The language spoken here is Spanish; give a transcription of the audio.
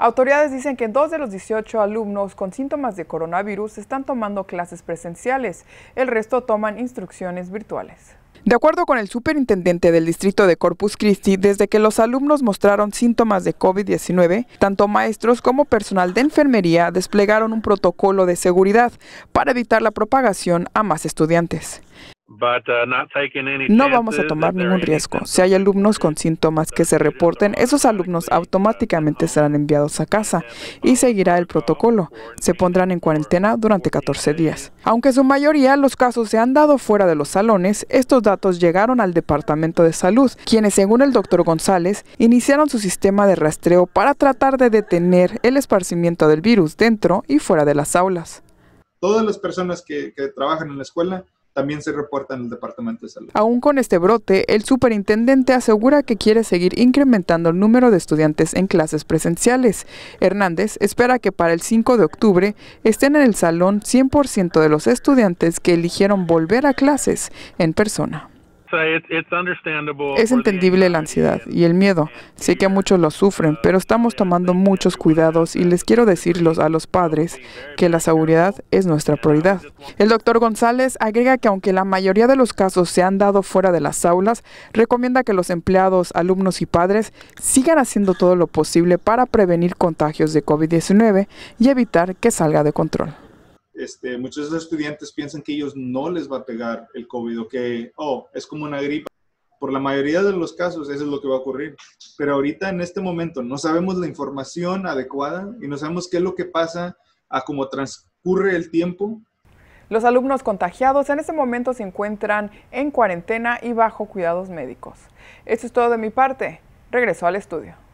Autoridades dicen que dos de los 18 alumnos con síntomas de coronavirus están tomando clases presenciales, el resto toman instrucciones virtuales. De acuerdo con el superintendente del distrito de Corpus Christi, desde que los alumnos mostraron síntomas de COVID-19, tanto maestros como personal de enfermería desplegaron un protocolo de seguridad para evitar la propagación a más estudiantes. Uh, no vamos a tomar ningún riesgo. Si hay alumnos con síntomas que se reporten, esos alumnos automáticamente serán enviados a casa y seguirá el protocolo. Se pondrán en cuarentena durante 14 días. Aunque su mayoría los casos se han dado fuera de los salones, estos datos llegaron al Departamento de Salud, quienes, según el doctor González, iniciaron su sistema de rastreo para tratar de detener el esparcimiento del virus dentro y fuera de las aulas. Todas las personas que trabajan en la escuela también se reporta en el Departamento de Salud. Aún con este brote, el superintendente asegura que quiere seguir incrementando el número de estudiantes en clases presenciales. Hernández espera que para el 5 de octubre estén en el salón 100% de los estudiantes que eligieron volver a clases en persona. Es entendible la ansiedad y el miedo. Sé que muchos lo sufren, pero estamos tomando muchos cuidados y les quiero decirlos a los padres que la seguridad es nuestra prioridad. El doctor González agrega que aunque la mayoría de los casos se han dado fuera de las aulas, recomienda que los empleados, alumnos y padres sigan haciendo todo lo posible para prevenir contagios de COVID-19 y evitar que salga de control. Este, muchos de los estudiantes piensan que ellos no les va a pegar el COVID que, oh, es como una gripe, Por la mayoría de los casos, eso es lo que va a ocurrir. Pero ahorita, en este momento, no sabemos la información adecuada y no sabemos qué es lo que pasa a cómo transcurre el tiempo. Los alumnos contagiados en este momento se encuentran en cuarentena y bajo cuidados médicos. Esto es todo de mi parte. Regreso al estudio.